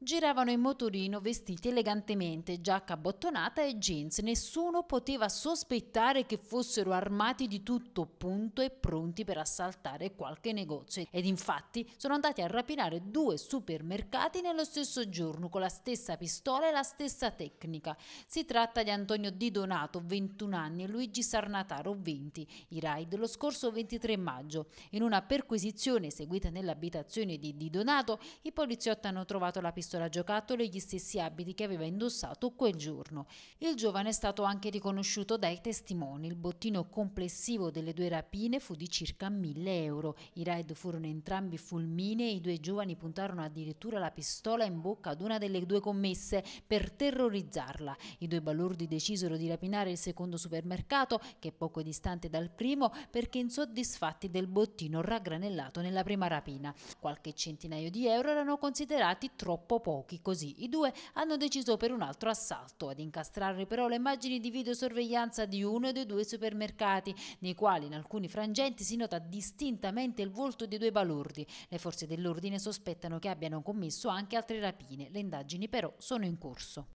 Giravano in motorino vestiti elegantemente, giacca bottonata e jeans. Nessuno poteva sospettare che fossero armati di tutto punto e pronti per assaltare qualche negozio. Ed infatti sono andati a rapinare due supermercati nello stesso giorno con la stessa pistola e la stessa tecnica. Si tratta di Antonio Di Donato, 21 anni, e Luigi Sarnataro, 20, i raid lo scorso 23 maggio. In una perquisizione eseguita nell'abitazione di Di Donato, i poliziotti hanno trovato la pistola pistola giocattolo e gli stessi abiti che aveva indossato quel giorno. Il giovane è stato anche riconosciuto dai testimoni. Il bottino complessivo delle due rapine fu di circa 1000 euro. I raid furono entrambi fulminei e i due giovani puntarono addirittura la pistola in bocca ad una delle due commesse per terrorizzarla. I due balordi decisero di rapinare il secondo supermercato, che è poco distante dal primo, perché insoddisfatti del bottino raggranellato nella prima rapina. Qualche centinaio di euro erano considerati troppo pochi, così i due hanno deciso per un altro assalto, ad incastrare però le immagini di videosorveglianza di uno dei due supermercati, nei quali in alcuni frangenti si nota distintamente il volto di due balordi. Le forze dell'ordine sospettano che abbiano commesso anche altre rapine, le indagini però sono in corso.